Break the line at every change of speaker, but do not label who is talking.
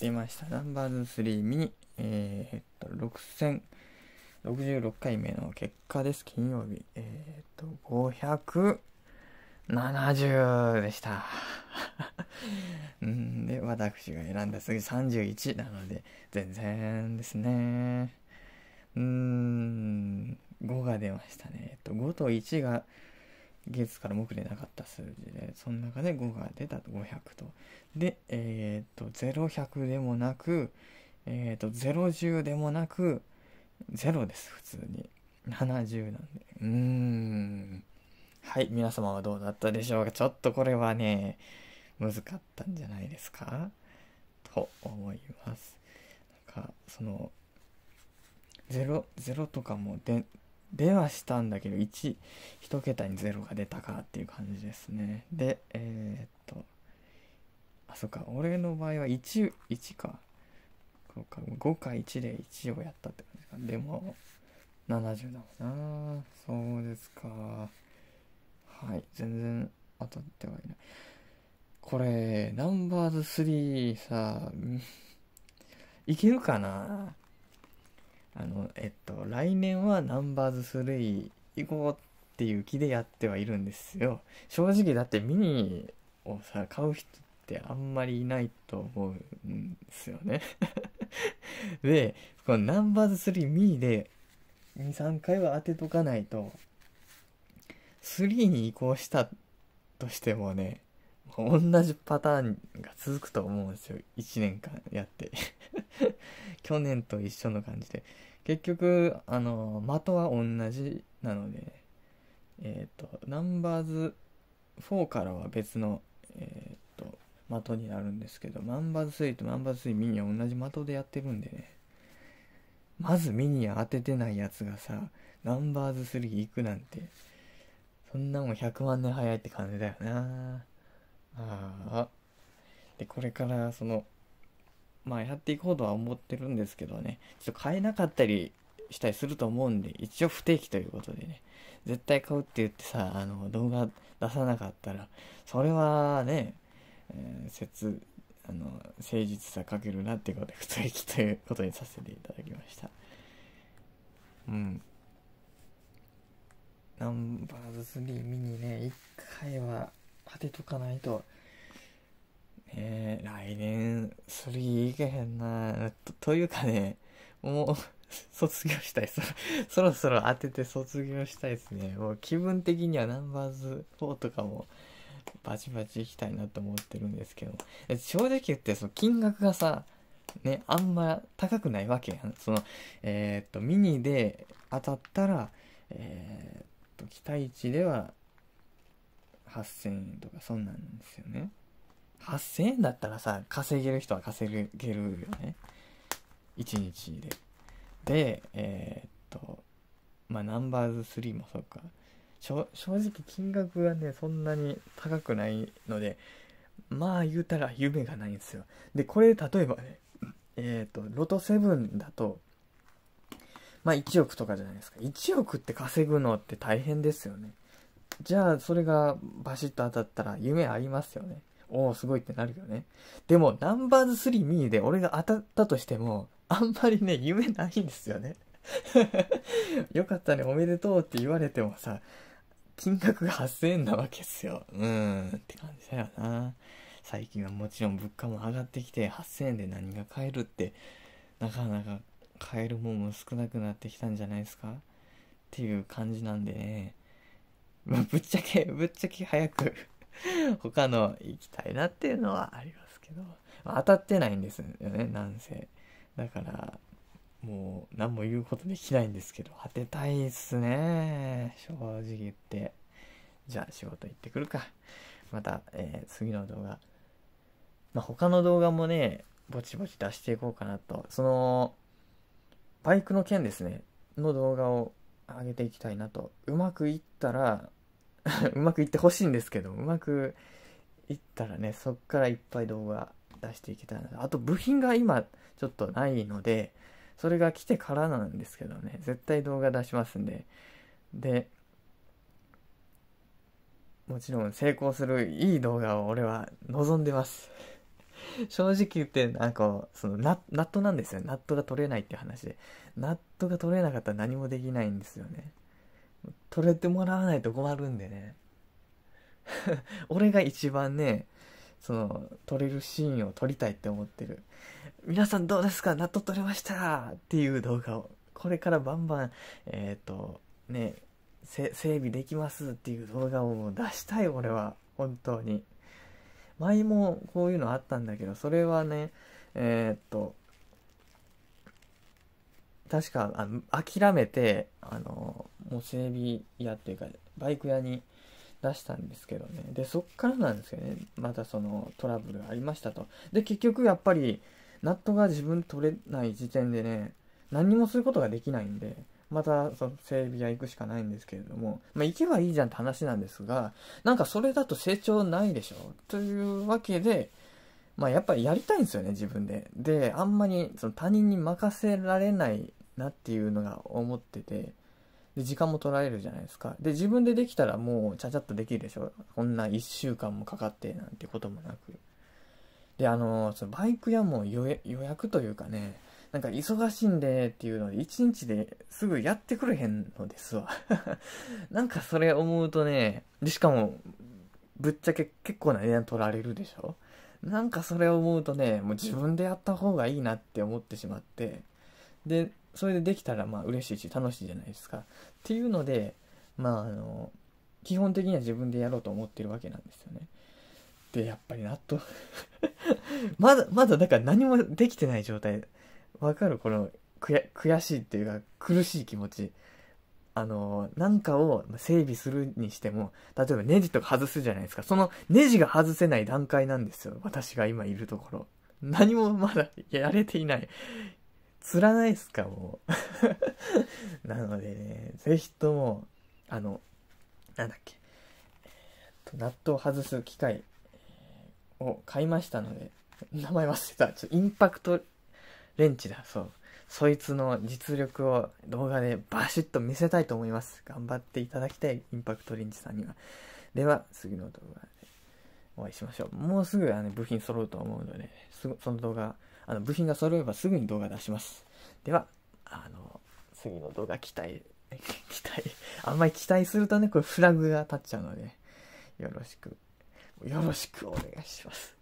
出ました。ナンバーズ3に、えー、っと、6066回目の結果です。金曜日。えー、っと、570でした。んで、私が選んだ次31なので、全然ですね。うーん、5が出ましたね。えっと、5と1が月から目でなかった数字で、その中で5が出たと500と。で、えっ、と、0100でもなく、えっ、と、010でもなく、0です、普通に。70なんで。うーん。はい、皆様はどうだったでしょうかちょっとこれはね、難かったんじゃないですかと思います。なんか、その、0、0とかもで、ではしたんだけど、1、1桁に0が出たかっていう感じですね。で、えー、っと、そっか俺の場合は 1, 1かか5か1で1をやったって感じかでも70だもんなそうですかはい全然当たってはいないこれナンバーズ3さ いけるかなあのえっと来年はナンバーズ3行こうっていう気でやってはいるんですよ正直だってミニをさ買う人ってあんまりいないと思うんですよね で、このナンバーズ3、ミーで2、3回は当てとかないと、3に移行したとしてもね、同じパターンが続くと思うんですよ。1年間やって 去年と一緒の感じで。結局、あの、的は同じなので、えっ、ー、と、ナンバーズ4からは別の、え的になるんですけど、バズ3と万抜水ミニア同じ的でやってるんでね。まずミニア当ててないやつがさ、ナンバーズ3行くなんて、そんなもん100万年早いって感じだよな。ああ。で、これからその、まあやっていこうとは思ってるんですけどね、ちょっと買えなかったりしたりすると思うんで、一応不定期ということでね、絶対買うって言ってさ、あの動画出さなかったら、それはね、えー、あの誠実さかけるなってことで不いきということにさせていただきましたうんナンバーズ3見にね1回は当てとかないとね来年3いけへんなとというかねもう 卒業したいそそろそろ当てて卒業したいですねもう気分的にはナンバーズ4とかもバチバチいきたいなと思ってるんですけど正直言ってその金額がさねあんま高くないわけやんそのえー、っとミニで当たったらえー、っと期待値では8000円とかそんなんですよね8000円だったらさ稼げる人は稼げるよね1日ででえー、っとまあナンバーズ3もそうか正直金額がねそんなに高くないのでまあ言うたら夢がないんですよでこれ例えばねえっ、ー、とロト7だとまあ1億とかじゃないですか1億って稼ぐのって大変ですよねじゃあそれがバシッと当たったら夢ありますよねおおすごいってなるよねでもナンバーズ32で俺が当たったとしてもあんまりね夢ないんですよね よかったねおめでとうって言われてもさ金額が8000円なわけですよ。うん、って感じだよな。最近はもちろん物価も上がってきて、8000円で何が買えるって、なかなか買えるもんも少なくなってきたんじゃないですかっていう感じなんでね。まあ、ぶっちゃけ、ぶっちゃけ早く 他の行きたいなっていうのはありますけど、まあ、当たってないんですよね、なんせ。だから、もう何も言うことできないんですけど当てたいっすね正直言ってじゃあ仕事行ってくるかまた、えー、次の動画まあ他の動画もねぼちぼち出していこうかなとそのバイクの件ですねの動画を上げていきたいなとうまくいったら うまくいってほしいんですけどうまくいったらねそっからいっぱい動画出していけたらあと部品が今ちょっとないのでそれが来てからなんですけどね、絶対動画出しますんで。で、もちろん成功するいい動画を俺は望んでます 正直言ってなんかそのナナットなんですよナットが取れないって話でナットが取れなかったら何もできないんですよね取れてもらわないと困るんでね 俺が一番ねその撮れるシーンを撮りたいって思ってる皆さんどうですか納豆撮れましたっていう動画をこれからバンバンえっ、ー、とね整備できますっていう動画を出したい俺は本当に前もこういうのあったんだけどそれはねえー、っと確かあ諦めてあのもう整備屋っていうかバイク屋に出したんですけどねでそっからなんですよねまたそのトラブルがありましたとで結局やっぱりナットが自分取れない時点でね何もすることができないんでまたその整備屋行くしかないんですけれども、まあ、行けばいいじゃんって話なんですがなんかそれだと成長ないでしょというわけでまあやっぱりやりたいんですよね自分でであんまりその他人に任せられないなっていうのが思っててで、時間も取られるじゃないですか。で、自分でできたらもうちゃちゃっとできるでしょ。こんな1週間もかかってなんてこともなく。で、あの、そのバイク屋も予約というかね、なんか忙しいんでっていうので、1日ですぐやってくれへんのですわ。なんかそれ思うとね、で、しかも、ぶっちゃけ結構な値段取られるでしょ。なんかそれを思うとね、もう自分でやった方がいいなって思ってしまって、で、それでできたらまあ嬉しいし楽しいじゃないですか。っていうので、まああの、基本的には自分でやろうと思ってるわけなんですよね。で、やっぱりっと。まだ、まだだから何もできてない状態。わかるこの悔しいっていうか苦しい気持ち。あの、なんかを整備するにしても、例えばネジとか外すじゃないですか。そのネジが外せない段階なんですよ。私が今いるところ。何もまだやれていない。釣らないっすか、もう。なのでね、ぜひとも、あの、なんだっけ、と納豆外す機械を買いましたので、名前忘れた。ちょインパクトレンチだ、そう。そいつの実力を動画でバシッと見せたいと思います。頑張っていただきたい、インパクトレンチさんには。では、次の動画でお会いしましょう。もうすぐあの部品揃うと思うので、ね、その動画あの部品が揃えばすぐに動画出しますではあの次の動画期待 期待あんまり期待するとねこれフラグが立っちゃうのでよろしくよろしくお願いします